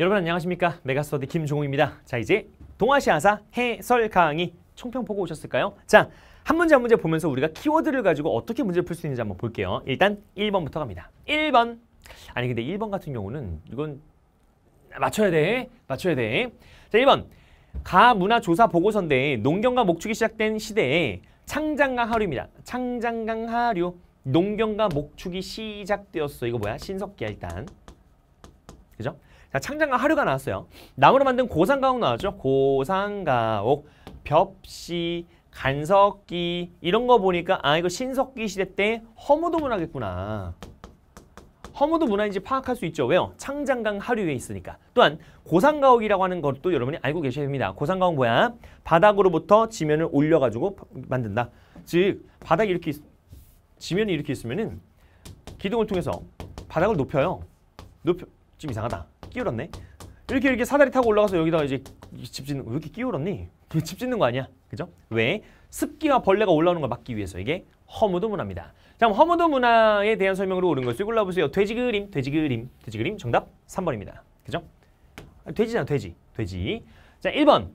여러분 안녕하십니까 메가스터디 김종욱입니다자 이제 동아시아사 해설 강의 총평 보고 오셨을까요? 자 한 문제 한 문제 보면서 우리가 키워드를 가지고 어떻게 문제를 풀 수 있는지 한번 볼게요 일단 1번부터 갑니다 1번 아니 근데 1번 같은 경우는 이건 맞춰야 돼 맞춰야 돼자 1번 가문화조사 보고서인데 농경과 목축이 시작된 시대에 창장강 하류입니다 창장강 하류 농경과 목축이 시작되었어 이거 뭐야 신석기야 일단 그죠? 자, 창작가 하류가 나왔어요. 나무로 만든 고상가옥 나왔죠. 고상가옥, 벽시, 간석기 이런 거 보니까 아 이거 신석기 시대 때 허무도 문화겠구나. 허무도 문화인지 파악할 수 있죠. 왜요? 창장강 하류에 있으니까. 또한 고상가옥이라고 하는 것도 여러분이 알고 계셔야 됩니다. 고상가옥 뭐야? 바닥으로부터 지면을 올려가지고 만든다. 즉 바닥이 이렇게 지면이 이렇게 있으면은 기둥을 통해서 바닥을 높여요. 높여 좀 이상하다. 끼울었네. 이렇게 이렇게 사다리 타고 올라가서 여기다가 이제 집 짓는 거왜 이렇게 끼울었니? 집 짓는 거 아니야. 그죠? 왜? 습기와 벌레가 올라오는 걸 막기 위해서 이게 허무도 문화입니다. 자, 허무도 문화에 대한 설명으로 옳은 것을 골라보세요. 돼지 그림, 돼지 그림, 돼지 그림 정답 3번입니다. 그죠? 아, 돼지잖아, 돼지. 돼지. 자, 1번.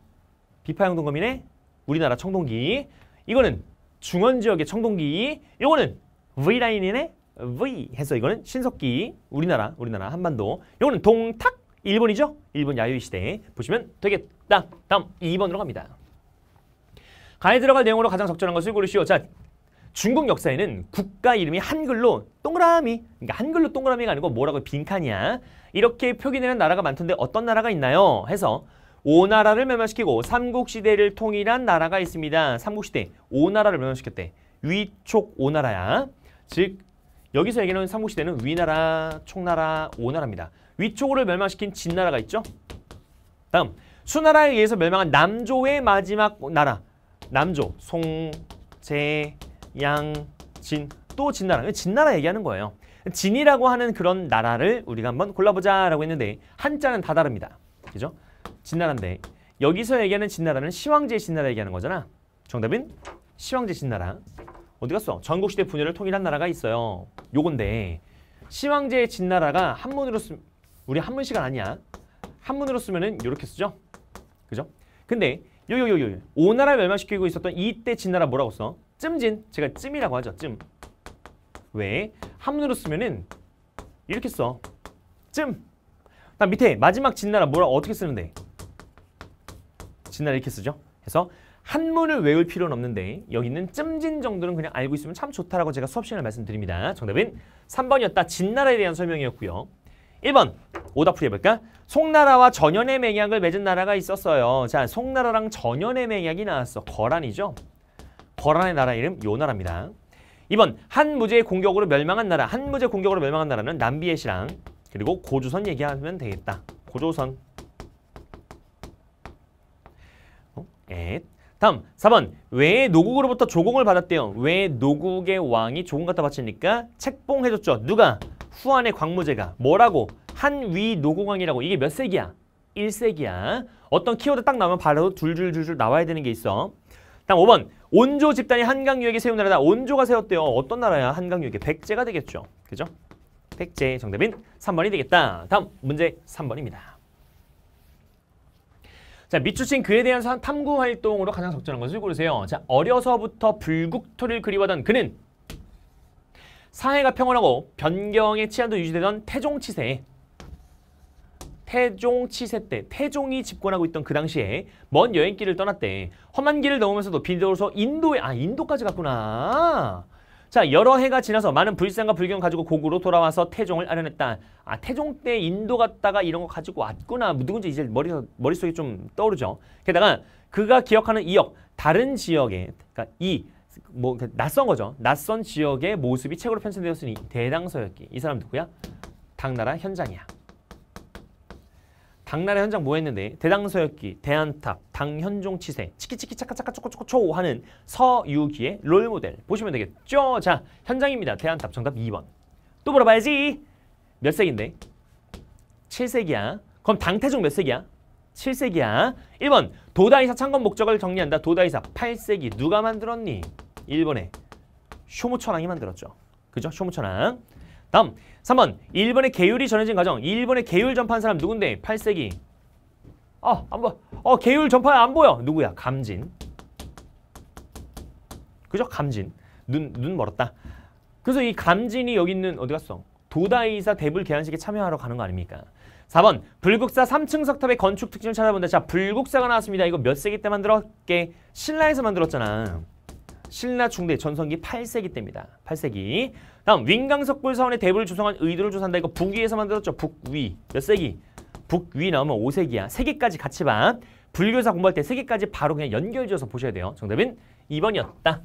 비파형 동검인의 우리나라 청동기. 이거는 중원 지역의 청동기. 이거는 V라인인의 V 해서 이거는 신석기 우리나라 우리나라 한반도 이거는 동탁 일본이죠? 일본 야유이 시대 보시면 되겠다. 다음 2번으로 갑니다. 가에 들어갈 내용으로 가장 적절한 것을 고르시오. 자, 중국 역사에는 국가 이름이 한글로 동그라미 그러니까 한글로 동그라미가 아니고 뭐라고 빈칸이야. 이렇게 표기되는 나라가 많던데 어떤 나라가 있나요? 해서 오나라를 멸망시키고 삼국시대를 통일한 나라가 있습니다. 삼국시대 오나라를 멸망시켰대. 위촉 오나라야. 즉 여기서 얘기하는 삼국시대는 위나라, 총나라, 오나라입니다. 위초고 멸망시킨 진나라가 있죠. 다음 수나라에 의해서 멸망한 남조의 마지막 나라 남조, 송, 제, 양, 진, 또 진나라. 진나라 얘기하는 거예요. 진이라고 하는 그런 나라를 우리가 한번 골라보자라고 했는데 한자는 다 다릅니다. 그죠? 진나라인데 여기서 얘기하는 진나라는 시황제 진나라 얘기하는 거잖아. 정답은 시황제 진나라. 어디 갔어? 전국시대 분열을 통일한 나라가 있어요. 요건데 시황제의 진나라가 한문으로 쓰 우리 한문 시간 아니야. 한문으로 쓰면은 이렇게 쓰죠. 그죠? 근데 요요 요요 오나라 멸망시키고 있었던 이때 진나라 뭐라고 써? 쯤진 제가 쯤이라고 하죠. 쯤. 왜? 한문으로 쓰면은 이렇게 써. 쯤. 나 밑에 마지막 진나라 뭐라 어떻게 쓰는데? 진나라 이렇게 쓰죠. 그래서 한문을 외울 필요는 없는데 여기 있는 쯤진 정도는 그냥 알고 있으면 참 좋다라고 제가 수업 시간에 말씀드립니다. 정답은 3번이었다. 진나라에 대한 설명이었고요. 1번 오답 풀이해볼까? 송나라와 전연의 맹약을 맺은 나라가 있었어요. 자, 송나라랑 전연의 맹약이 나왔어. 거란이죠. 거란의 나라 이름 요나라입니다. 2번 한무제의 공격으로 멸망한 나라 한무제 공격으로 멸망한 나라는 남비에시랑 그리고 고조선 얘기하면 되겠다. 고조선 앳. 다음 4번 왜 노국으로부터 조공을 받았대요. 왜 노국의 왕이 조공 갖다 바치니까 책봉해줬죠. 누가? 후안의 광무제가. 뭐라고? 한위 노공왕이라고. 이게 몇 세기야? 1세기야. 어떤 키워드 딱 나오면 바로 둘줄줄줄 나와야 되는 게 있어. 다음 5번 온조 집단이 한강 유역에 세운 나라다. 온조가 세웠대요. 어떤 나라야? 한강 유역에 백제가 되겠죠. 그죠? 백제 정답인 3번이 되겠다. 다음 문제 3번입니다. 자, 밑줄친 그에 대한 탐구 활동으로 가장 적절한 것을 고르세요. 자, 어려서부터 불국토를 그리워던 그는 사회가 평온하고 변경의 치안도 유지되던 태종치세 태종치세 때 태종이 집권하고 있던 그 당시에 먼 여행길을 떠났대 험한 길을 넘으면서도 비로소 인도에 아 인도까지 갔구나 자 여러 해가 지나서 많은 불상과 불경 가지고 고구로 돌아와서 태종을 알아냈다. 아 태종 때 인도 갔다가 이런 거 가지고 왔구나. 누군지 이제 머리, 머릿속에 좀 떠오르죠. 게다가 그가 기억하는 이역 다른 지역에 그러니까 이뭐 그 낯선 거죠. 낯선 지역의 모습이 책으로 편성되었으니 대당서였기. 이 사람 누구야? 당나라 현장이야. 당나라 현장 뭐 했는데 대당서역기, 대한탑, 당현종 치세, 치키치키 차카차카 초코초코초 하는 서유기의 롤모델 보시면 되겠죠? 자, 현장입니다. 대한탑 정답 2번. 또 물어봐야지. 몇 세기인데? 7세기야. 그럼 당태종 몇 세기야? 7세기야. 1번 도다이사 창건 목적을 정리한다. 도다이사 8세기 누가 만들었니? 1번에 쇼무천왕이 만들었죠. 그죠? 쇼무천왕. 다음 3번 1번의 계율이 전해진 과정 1번의 계율 전파한 사람 누군데? 8세기 아, 어, 안보 어, 계율 전파 안 보여. 누구야? 감진. 그죠? 감진. 눈, 눈 멀었다. 그래서 이 감진이 여기 있는 어디 갔어? 도다이사 대불 개안식에 참여하러 가는 거 아닙니까? 4번 불국사 3층 석탑의 건축 특징을 찾아본다. 자, 불국사가 나왔습니다. 이거 몇 세기 때 만들었게? 신라에서 만들었잖아. 신라 중대 전성기 8세기 때입니다. 8세기. 다음 윈강석굴 사원의 대부를 조성한 의도를 조사한다. 이거 북위에서 만들었죠. 북위. 몇 세기? 북위 나오면 5세기야. 세기까지 같이 봐. 불교사 공부할 때세기까지 바로 그냥 연결지어서 보셔야 돼요. 정답은 2번이었다.